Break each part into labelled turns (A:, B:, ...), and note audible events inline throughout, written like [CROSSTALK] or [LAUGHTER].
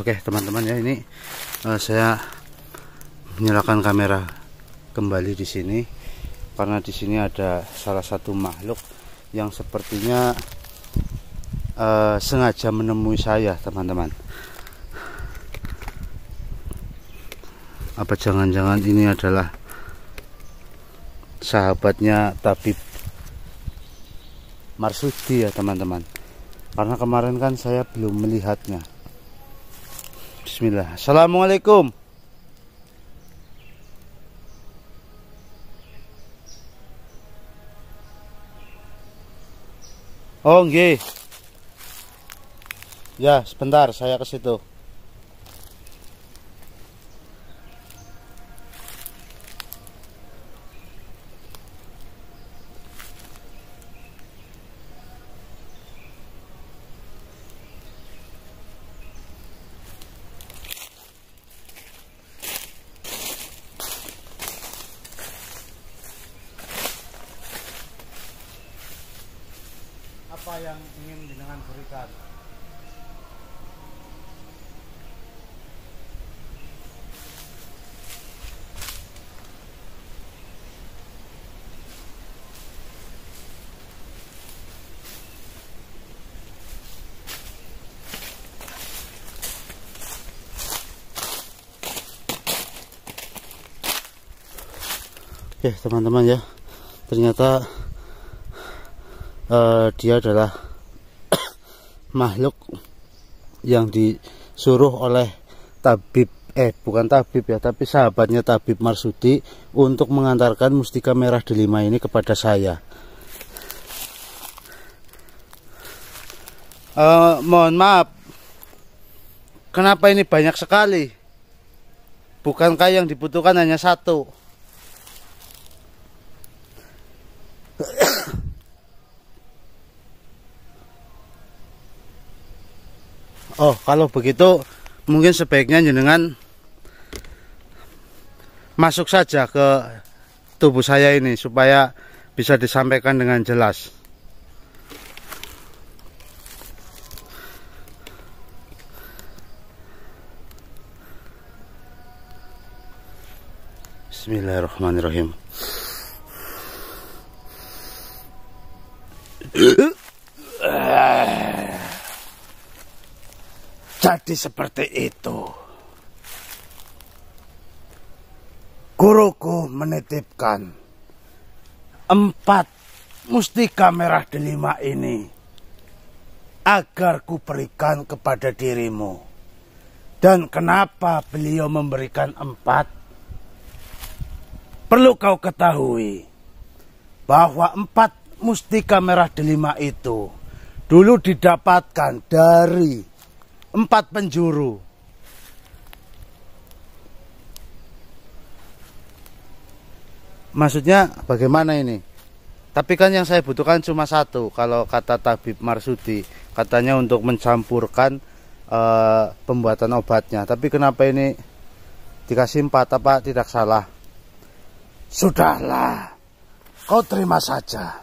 A: Oke teman-teman ya ini uh, saya menyalakan kamera kembali di sini karena di sini ada salah satu makhluk yang sepertinya uh, sengaja menemui saya teman-teman. Apa jangan-jangan ini adalah sahabatnya Tapi Marsudi ya teman-teman? Karena kemarin kan saya belum melihatnya. Bismillah. Assalamualaikum. Oh, nggih. Ya, sebentar saya ke situ. apa yang ingin dengan berikan Oke teman-teman ya ternyata Eh, dia adalah [COUGHS] makhluk yang disuruh oleh tabib eh bukan tabib ya tapi sahabatnya tabib Marsudi untuk mengantarkan mustika merah delima ini kepada saya uh, mohon maaf kenapa ini banyak sekali bukankah yang dibutuhkan hanya satu Oh, kalau begitu mungkin sebaiknya jenengan masuk saja ke tubuh saya ini supaya bisa disampaikan dengan jelas. Bismillahirrahmanirrahim. [CLEARS THROAT] pasti seperti itu. Guruku menitipkan empat mustika merah delima ini agar ku berikan kepada dirimu. Dan kenapa beliau memberikan empat? Perlu kau ketahui bahwa empat mustika merah delima itu dulu didapatkan dari empat penjuru. Maksudnya bagaimana ini? Tapi kan yang saya butuhkan cuma satu. Kalau kata Tabib Marsudi, katanya untuk mencampurkan e, pembuatan obatnya. Tapi kenapa ini dikasih empat? Apa tidak salah? Sudahlah, kau terima saja.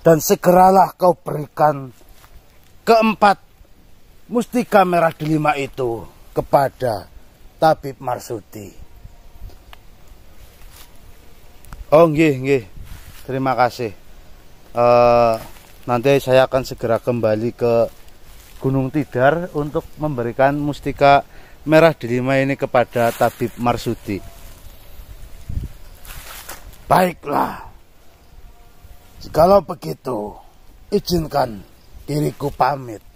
A: Dan segeralah kau berikan keempat mustika merah delima itu kepada Tabib Marsudi. Oh nggih nggih. Terima kasih. Uh, nanti saya akan segera kembali ke Gunung Tidar untuk memberikan mustika merah delima ini kepada Tabib Marsudi. Baiklah. Kalau begitu, izinkan diriku pamit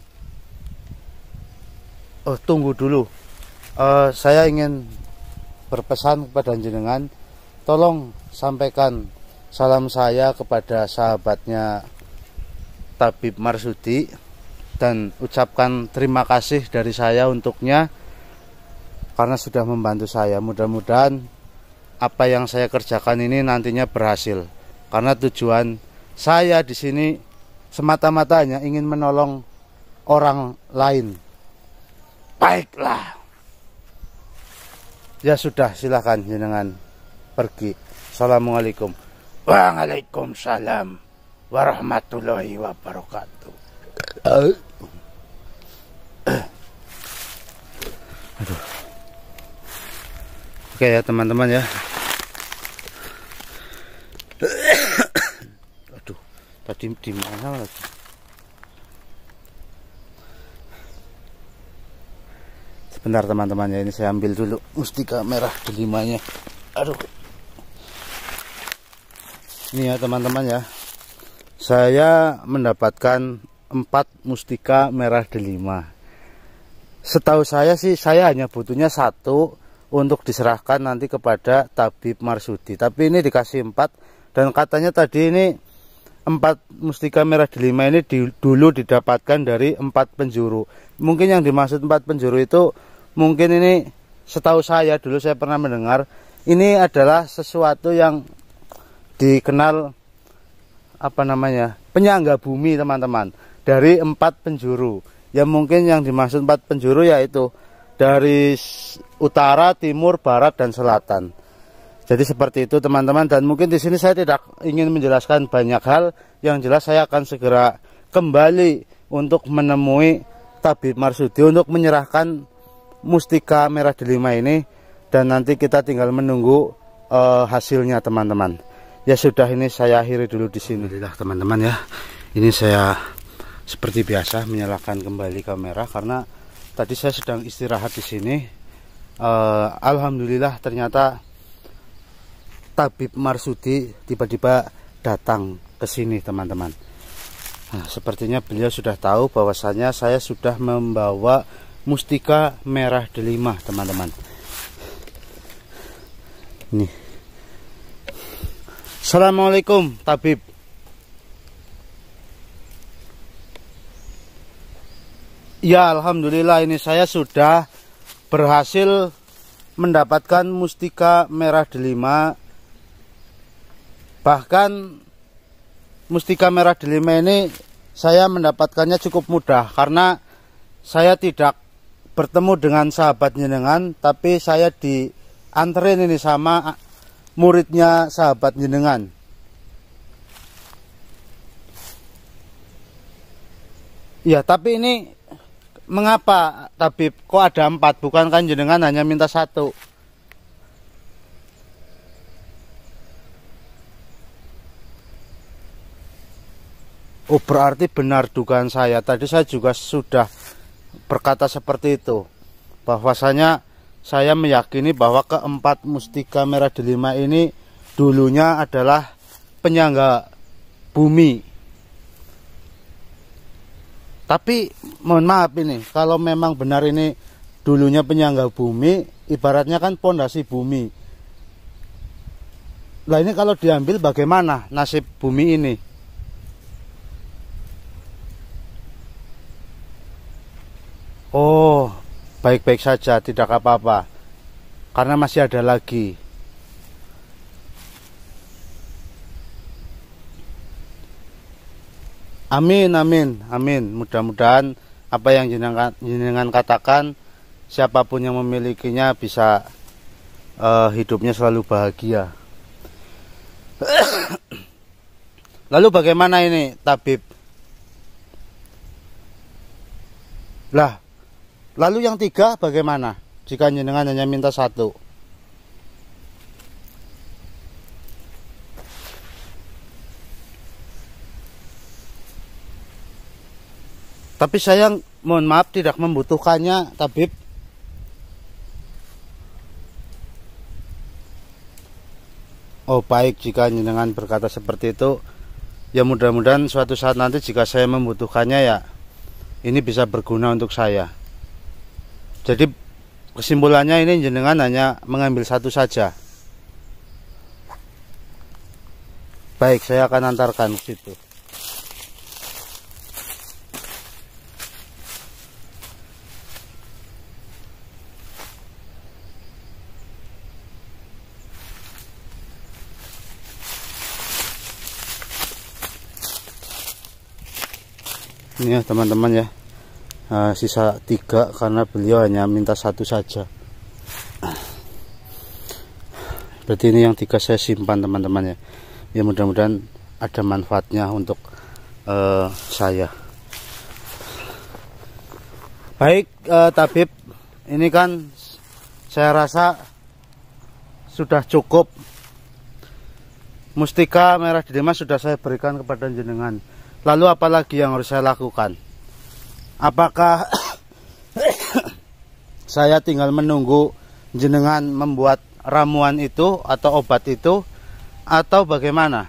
A: oh tunggu dulu uh, saya ingin berpesan kepada jenengan tolong sampaikan salam saya kepada sahabatnya Tabib Marsudi dan ucapkan terima kasih dari saya untuknya karena sudah membantu saya mudah-mudahan apa yang saya kerjakan ini nantinya berhasil karena tujuan saya di sini semata-matanya ingin menolong orang lain baiklah ya sudah silahkan jenengan pergi assalamualaikum waalaikumsalam warahmatullahi wabarakatuh Aduh. Oke ya teman-teman ya. Aduh, tadi di mana lagi? sebentar teman-teman ya ini saya ambil dulu mustika merah delimanya Aduh. Ini ya teman-teman ya. Saya mendapatkan 4 mustika merah delima. Setahu saya sih saya hanya butuhnya satu untuk diserahkan nanti kepada Tabib Marsudi. Tapi ini dikasih 4 dan katanya tadi ini empat mustika merah delima ini di, dulu didapatkan dari empat penjuru. Mungkin yang dimaksud empat penjuru itu mungkin ini setahu saya dulu saya pernah mendengar ini adalah sesuatu yang dikenal apa namanya penyangga bumi teman-teman dari empat penjuru ya mungkin yang dimaksud empat penjuru yaitu dari utara, timur, barat dan selatan. Jadi seperti itu teman-teman dan mungkin di sini saya tidak ingin menjelaskan banyak hal yang jelas saya akan segera kembali untuk menemui Tabib Marsudi untuk menyerahkan Mustika Merah Delima ini dan nanti kita tinggal menunggu uh, hasilnya teman-teman. Ya sudah ini saya akhiri dulu di sini. lah teman-teman ya. Ini saya seperti biasa menyalakan kembali kamera karena tadi saya sedang istirahat di sini. Uh, Alhamdulillah ternyata Tabib Marsudi tiba-tiba datang ke sini teman-teman. Nah, sepertinya beliau sudah tahu bahwasanya saya sudah membawa mustika merah delima teman-teman ini Assalamualaikum tabib ya Alhamdulillah ini saya sudah berhasil mendapatkan mustika merah delima bahkan mustika merah delima ini saya mendapatkannya cukup mudah karena saya tidak bertemu dengan sahabat dengan tapi saya di anterin ini sama muridnya sahabat jenengan Ya, tapi ini mengapa Tapi kok ada empat bukan kan jenengan hanya minta satu? Oh berarti benar dugaan saya. Tadi saya juga sudah berkata seperti itu bahwasanya saya meyakini bahwa keempat mustika merah delima ini dulunya adalah penyangga bumi tapi mohon maaf ini kalau memang benar ini dulunya penyangga bumi ibaratnya kan pondasi bumi lah ini kalau diambil bagaimana nasib bumi ini Oh, baik-baik saja, tidak apa-apa. Karena masih ada lagi. Amin, amin, amin. Mudah-mudahan apa yang jenengan, katakan, siapapun yang memilikinya bisa uh, hidupnya selalu bahagia. [COUGHS] Lalu bagaimana ini tabib? Lah, Lalu yang tiga bagaimana? Jika jenengan hanya minta satu. Tapi saya mohon maaf tidak membutuhkannya tabib. Oh baik jika jenengan berkata seperti itu ya mudah-mudahan suatu saat nanti jika saya membutuhkannya ya ini bisa berguna untuk saya jadi kesimpulannya ini jenengan hanya mengambil satu saja baik saya akan antarkan ke situ ini ya teman-teman ya nah, sisa tiga karena beliau hanya minta satu saja berarti ini yang tiga saya simpan teman-teman ya ya mudah-mudahan ada manfaatnya untuk uh, saya baik uh, tabib ini kan saya rasa sudah cukup mustika merah Demas sudah saya berikan kepada jenengan lalu apalagi yang harus saya lakukan apakah [COUGHS] saya tinggal menunggu jenengan membuat ramuan itu atau obat itu atau bagaimana?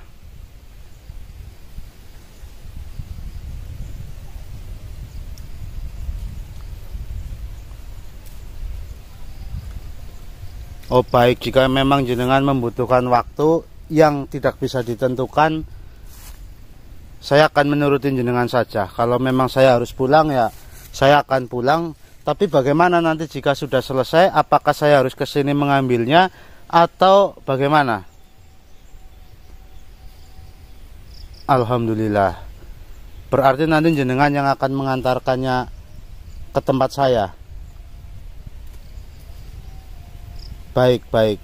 A: Oh baik, jika memang jenengan membutuhkan waktu yang tidak bisa ditentukan, saya akan menurutin jenengan saja. Kalau memang saya harus pulang ya saya akan pulang. Tapi bagaimana nanti jika sudah selesai, apakah saya harus ke sini mengambilnya atau bagaimana? Alhamdulillah. Berarti nanti jenengan yang akan mengantarkannya ke tempat saya. Baik, baik.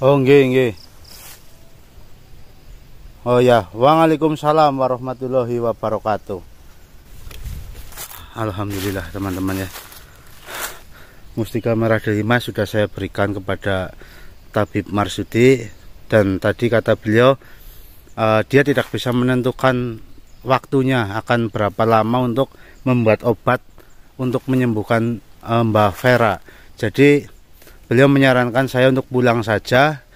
A: Oh nggih nggih. Oh ya, Waalaikumsalam warahmatullahi wabarakatuh. Alhamdulillah teman-teman ya. Mustika merah delima sudah saya berikan kepada Tabib Marsudi dan tadi kata beliau uh, dia tidak bisa menentukan waktunya akan berapa lama untuk membuat obat untuk menyembuhkan uh, eh, Mbah Vera. Jadi beliau menyarankan saya untuk pulang saja.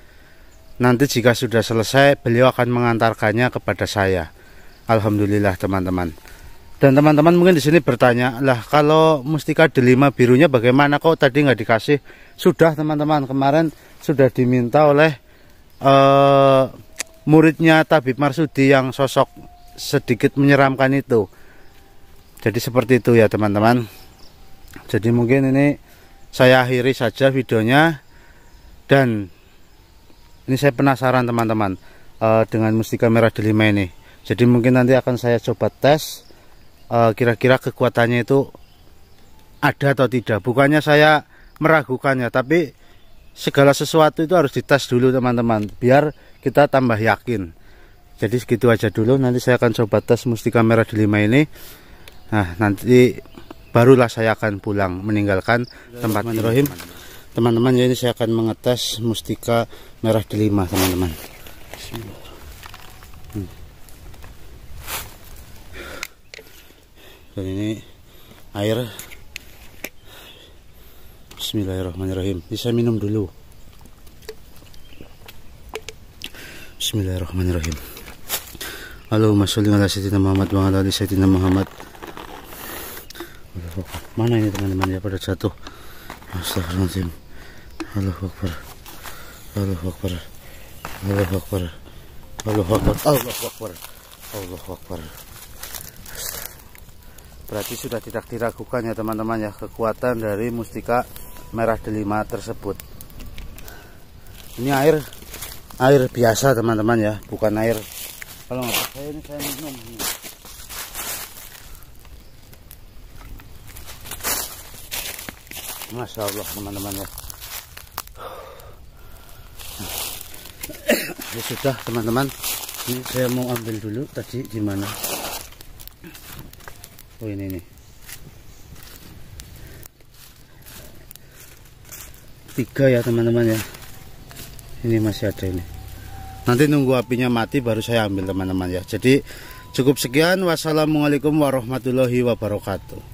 A: Nanti jika sudah selesai, beliau akan mengantarkannya kepada saya. Alhamdulillah teman-teman. Dan teman-teman mungkin di sini bertanya, lah kalau mustika delima birunya bagaimana kok tadi nggak dikasih? Sudah teman-teman, kemarin sudah diminta oleh uh, muridnya Tabib Marsudi yang sosok sedikit menyeramkan itu. Jadi seperti itu ya teman-teman. Jadi mungkin ini saya akhiri saja videonya dan ini saya penasaran teman-teman uh, dengan mustika merah delima ini jadi mungkin nanti akan saya coba tes eh, kira-kira uh, kekuatannya itu ada atau tidak bukannya saya meragukannya tapi segala sesuatu itu harus dites dulu teman-teman biar kita tambah yakin jadi segitu aja dulu nanti saya akan coba tes mustika merah delima ini nah nanti barulah saya akan pulang meninggalkan tempat ini. Teman-teman, jadi ini saya akan mengetes mustika merah delima, teman-teman. Dan ini air. Bismillahirrahmanirrahim. Bisa minum dulu. Bismillahirrahmanirrahim. Allahumma sholli ala sayyidina Muhammad wa ala ali sayyidina Muhammad mana ini teman-teman ya pada jatuh astagfirullahaladzim Allah Akbar Allah Akbar Allah Akbar Allah Akbar Allah Akbar Allah Akbar berarti sudah tidak diragukan ya teman-teman ya kekuatan dari mustika merah delima tersebut ini air air biasa teman-teman ya bukan air kalau nggak saya ini saya minum Masya Allah teman-teman ya. ya sudah teman-teman ini saya mau ambil dulu tadi di mana? oh ini nih tiga ya teman-teman ya ini masih ada ini nanti nunggu apinya mati baru saya ambil teman-teman ya jadi cukup sekian wassalamualaikum warahmatullahi wabarakatuh